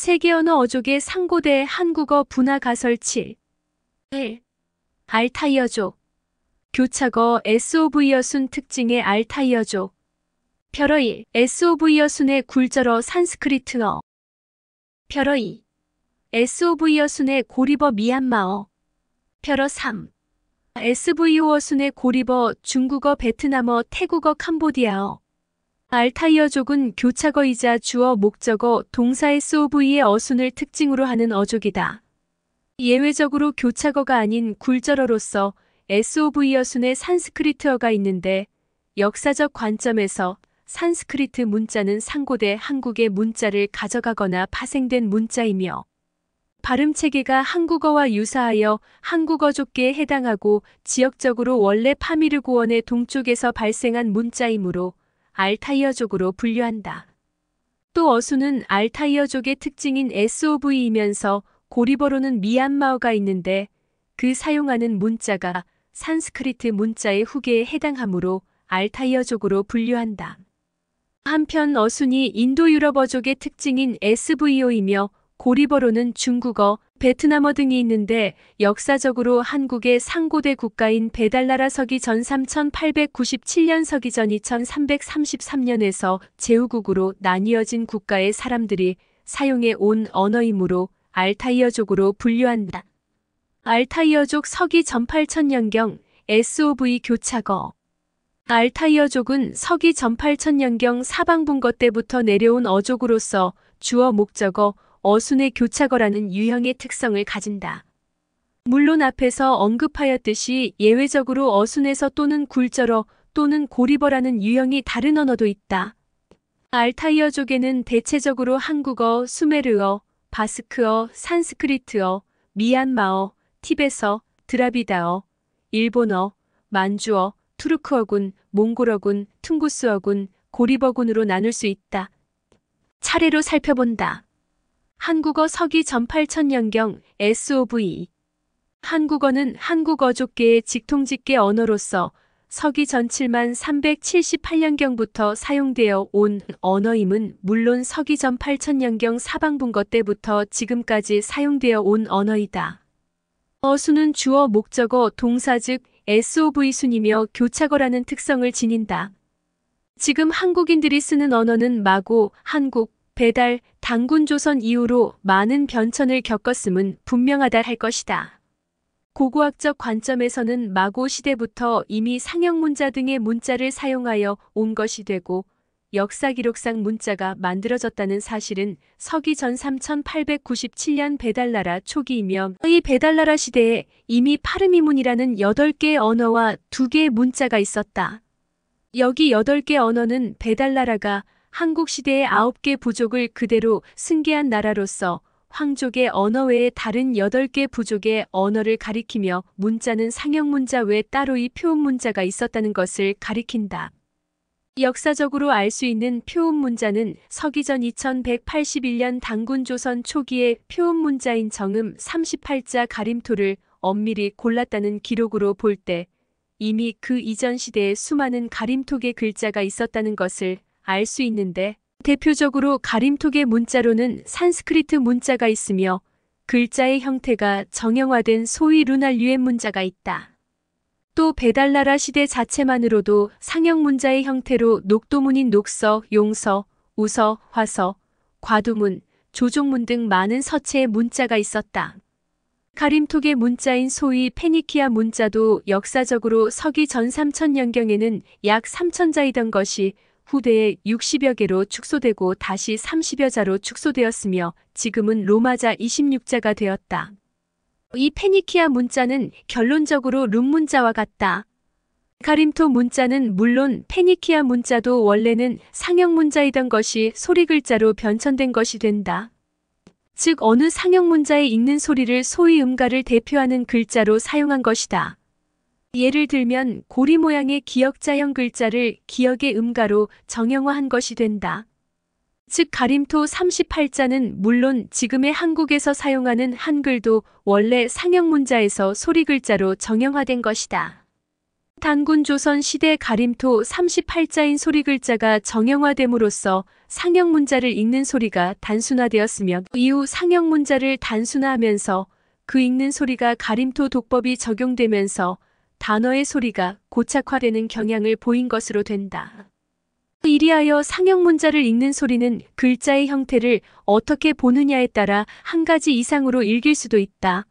세계 언어 어족의 상고대 한국어 분화 가설 7. 1. 알타이어족. 교차거 SOV어순 특징의 알타이어족. 별어 1. SOV어순의 굴절어 산스크리트어. 별어 2. SOV어순의 고리버 미얀마어. 별어 3. SVO어순의 고리버 중국어 베트남어 태국어 캄보디아어. 알타이어족은 교차거이자 주어 목적어 동사 의 SOV의 어순을 특징으로 하는 어족이다. 예외적으로 교차거가 아닌 굴절어로서 SOV 어순의 산스크리트어가 있는데 역사적 관점에서 산스크리트 문자는 상고대 한국의 문자를 가져가거나 파생된 문자이며 발음 체계가 한국어와 유사하여 한국어족계에 해당하고 지역적으로 원래 파미르고원의 동쪽에서 발생한 문자이므로 알타이어족으로 분류한다. 또 어수는 알타이어족의 특징인 SOV이면서 고리버로는 미얀마어가 있는데 그 사용하는 문자가 산스크리트 문자의 후계에 해당하므로 알타이어족으로 분류한다. 한편 어순이 인도유럽어족의 특징인 SVO이며 고리버로는 중국어, 베트남어 등이 있는데 역사적으로 한국의 상고대 국가인 배달나라 서기 전 3897년 서기 전 2333년에서 제후국으로 나뉘어진 국가의 사람들이 사용해 온 언어이므로 알타이어족으로 분류한다. 알타이어족 서기 전 8000년경 SOV 교차거 알타이어족은 서기 전 8000년경 사방분거 때부터 내려온 어족으로서 주어 목적어 어순의 교차거라는 유형의 특성을 가진다. 물론 앞에서 언급하였듯이 예외적으로 어순에서 또는 굴절어 또는 고리버라는 유형이 다른 언어도 있다. 알타이어족에는 대체적으로 한국어, 수메르어, 바스크어, 산스크리트어, 미얀마어, 티베서, 드라비다어, 일본어, 만주어, 투르크어군, 몽골어군, 퉁구스어군, 고리버군으로 나눌 수 있다. 차례로 살펴본다. 한국어 서기 전 8000년경 SOV 한국어는 한국어족계의 직통직계 언어로서 서기 전 7만 378년경부터 사용되어 온 언어임은 물론 서기 전 8000년경 사방분거 때부터 지금까지 사용되어 온 언어이다. 어수는 주어 목적어 동사 즉 SOV 순이며 교차거라는 특성을 지닌다. 지금 한국인들이 쓰는 언어는 마고, 한국, 배달, 당군 조선 이후로 많은 변천을 겪었음은 분명하다 할 것이다. 고고학적 관점에서는 마고 시대부터 이미 상형문자 등의 문자를 사용하여 온 것이 되고 역사기록상 문자가 만들어졌다는 사실은 서기 전 3897년 배달나라 초기이며 이 배달나라 시대에 이미 파르미문이라는 8개의 언어와 2개의 문자가 있었다. 여기 8개 언어는 배달나라가 한국 시대의 아홉 개 부족을 그대로 승계한 나라로서 황족의 언어 외에 다른 8개 부족의 언어를 가리키며 문자는 상형 문자 외 따로 이 표음 문자가 있었다는 것을 가리킨다. 역사적으로 알 수 있는 표음 문자는 서기전 2181년 당군 조선 초기의 표음 문자인 정음 38자 가림토를 엄밀히 골랐다는 기록으로 볼 때 이미 그 이전 시대에 수많은 가림톡의 글자가 있었다는 것을 알수 있는데 대표적으로 가림톡의 문자로는 산스크리트 문자가 있으며 글자의 형태가 정형화된 소위 루날류엔 문자가 있다. 또배달나라 시대 자체만으로도 상형 문자의 형태로 녹도문인 녹서, 용서, 우서, 화서, 과두문, 조종문 등 많은 서체의 문자가 있었다. 가림톡의 문자인 소위 페니키아 문자도 역사적으로 서기 전 3000년경에는 약 3000자이던 것이 후대에 60여 개로 축소되고 다시 30여 자로 축소되었으며 지금은 로마자 26자가 되었다. 이 페니키아 문자는 결론적으로 룸 문자와 같다. 카림토 문자는 물론 페니키아 문자도 원래는 상형 문자이던 것이 소리 글자로 변천된 것이 된다. 즉 어느 상형 문자에 읽는 소리를 소위 음가를 대표하는 글자로 사용한 것이다. 예를 들면 고리 모양의 기역자형 글자를 기역의 음가로 정형화한 것이 된다. 즉 가림토 38자는 물론 지금의 한국에서 사용하는 한글도 원래 상형문자에서 소리글자로 정형화된 것이다. 단군 조선 시대 가림토 38자인 소리글자가 정형화됨으로써 상형문자를 읽는 소리가 단순화되었으며 이후 상형문자를 단순화하면서 그 읽는 소리가 가림토 독법이 적용되면서 단어의 소리가 고착화되는 경향을 보인 것으로 된다. 이리하여 상형 문자를 읽는 소리는 글자의 형태를 어떻게 보느냐에 따라 한 가지 이상으로 읽일 수도 있다.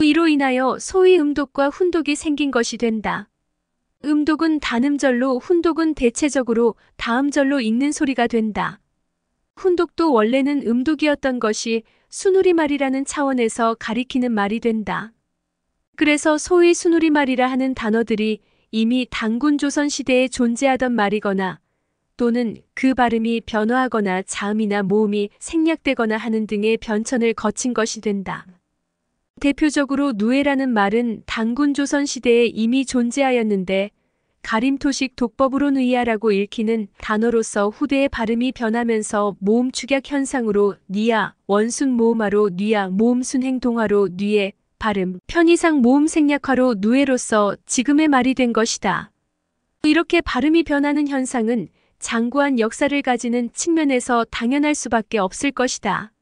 이로 인하여 소위 음독과 훈독이 생긴 것이 된다. 음독은 단음절로 훈독은 대체적으로 다음절로 읽는 소리가 된다. 훈독도 원래는 음독이었던 것이 수누리말이라는 차원에서 가리키는 말이 된다. 그래서 소위 순우리말이라 하는 단어들이 이미 단군 조선 시대에 존재하던 말이거나 또는 그 발음이 변화하거나 자음이나 모음이 생략되거나 하는 등의 변천을 거친 것이 된다. 대표적으로 누에라는 말은 단군 조선 시대에 이미 존재하였는데 가림토식 독법으로 누이야라고 읽히는 단어로서 후대의 발음이 변하면서 모음 축약 현상으로 니야 원순 모음화로 니야 모음 순행 동화로 니에 발음, 편의상 모음 생략화로 누에로서 지금의 말이 된 것이다. 이렇게 발음이 변하는 현상은 장구한 역사를 가지는 측면에서 당연할 수밖에 없을 것이다.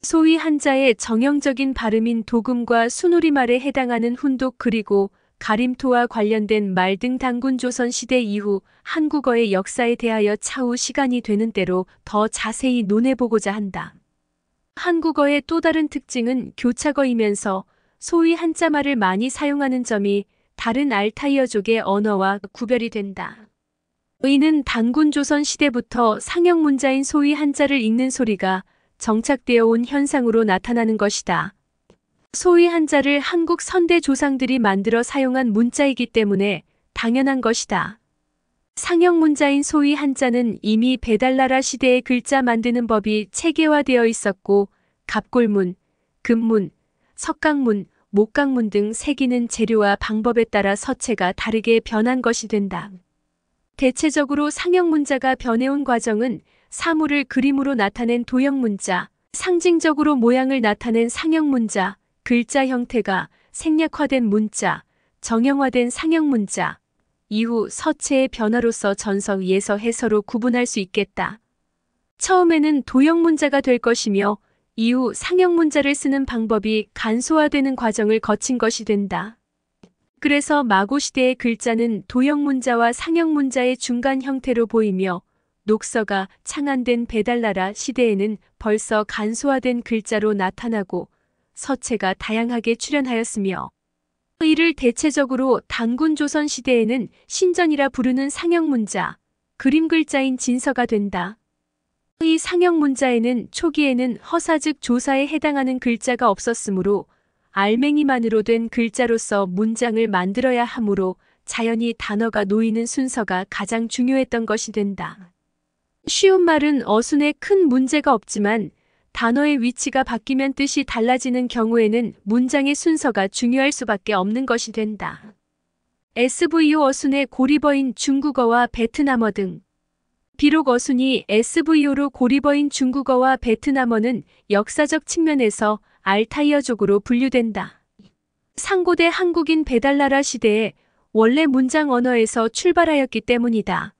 소위 한자의 정형적인 발음인 도금과 수누리말에 해당하는 훈독 그리고 가림토와 관련된 말등 당군 조선시대 이후 한국어의 역사에 대하여 차후 시간이 되는 대로 더 자세히 논해보고자 한다. 한국어의 또 다른 특징은 교차거이면서 소위 한자말을 많이 사용하는 점이 다른 알타이어족의 언어와 구별이 된다. 의는 단군 조선 시대부터 상형 문자인 소위 한자를 읽는 소리가 정착되어 온 현상으로 나타나는 것이다. 소위 한자를 한국 선대 조상들이 만들어 사용한 문자이기 때문에 당연한 것이다. 상형 문자인 소위 한자는 이미 배달나라 시대의 글자 만드는 법이 체계화되어 있었고 갑골문, 금문, 석강문, 목강문 등 새기는 재료와 방법에 따라 서체가 다르게 변한 것이 된다. 대체적으로 상형 문자가 변해온 과정은 사물을 그림으로 나타낸 도형 문자, 상징적으로 모양을 나타낸 상형 문자, 글자 형태가 생략화된 문자, 정형화된 상형 문자, 이후 서체의 변화로서 전성 예서 해서로 구분할 수 있겠다. 처음에는 도형 문자가 될 것이며 이후 상형 문자를 쓰는 방법이 간소화되는 과정을 거친 것이 된다. 그래서 마고 시대의 글자는 도형 문자와 상형 문자의 중간 형태로 보이며 녹서가 창안된 베달나라 시대에는 벌써 간소화된 글자로 나타나고 서체가 다양하게 출현하였으며 이를 대체적으로 당군 조선 시대에는 신전이라 부르는 상형 문자, 그림 글자인 진서가 된다. 이 상형 문자에는 초기에는 허사즉 조사에 해당하는 글자가 없었으므로 알맹이만으로 된 글자로서 문장을 만들어야 하므로 자연히 단어가 놓이는 순서가 가장 중요했던 것이 된다. 쉬운 말은 어순에 큰 문제가 없지만 단어의 위치가 바뀌면 뜻이 달라지는 경우에는 문장의 순서가 중요할 수밖에 없는 것이 된다. SVO 어순의 고리버인 중국어와 베트남어 등 비록 어순이 SVO로 고리버인 중국어와 베트남어는 역사적 측면에서 알타이어족으로 분류된다. 상고대 한국인 베달나라 시대에 원래 문장 언어에서 출발하였기 때문이다.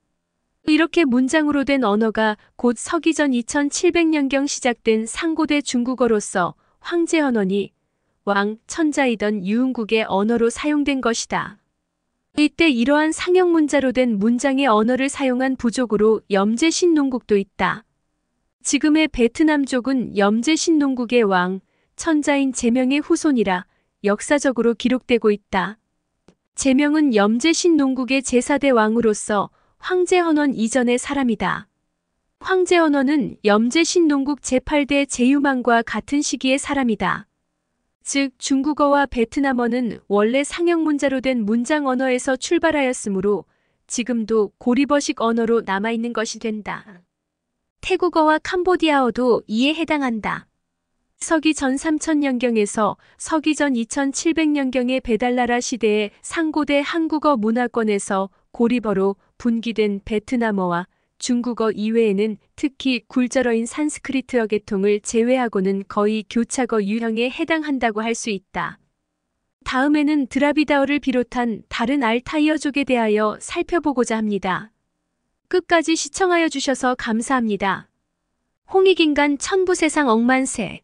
이렇게 문장으로 된 언어가 곧 서기전 2700년경 시작된 상고대 중국어로서 황제 언어니 왕, 천자이던 유흥국의 언어로 사용된 것이다. 이때 이러한 상형 문자로 된 문장의 언어를 사용한 부족으로 염제 신농국도 있다. 지금의 베트남족은 염제 신농국의 왕, 천자인 제명의 후손이라 역사적으로 기록되고 있다. 제명은 염제 신농국의 제사대 왕으로서 황제 헌원 이전의 사람이다. 황제 헌원은 염제 신농국 제8대 제유망과 같은 시기의 사람이다. 즉 중국어와 베트남어는 원래 상형 문자로 된 문장 언어에서 출발하였으므로 지금도 고리버식 언어로 남아있는 것이 된다. 태국어와 캄보디아어도 이에 해당한다. 서기 전 3000년경에서 서기 전 2700년경의 베달나라 시대의 상고대 한국어 문화권에서 고리버로 분기된 베트남어와 중국어 이외에는 특히 굴절어인 산스크리트어 계통을 제외하고는 거의 교차거 유형에 해당한다고 할 수 있다. 다음에는 드라비다어를 비롯한 다른 알타이어족에 대하여 살펴보고자 합니다. 끝까지 시청하여 주셔서 감사합니다. 홍익인간 천부세상 억만세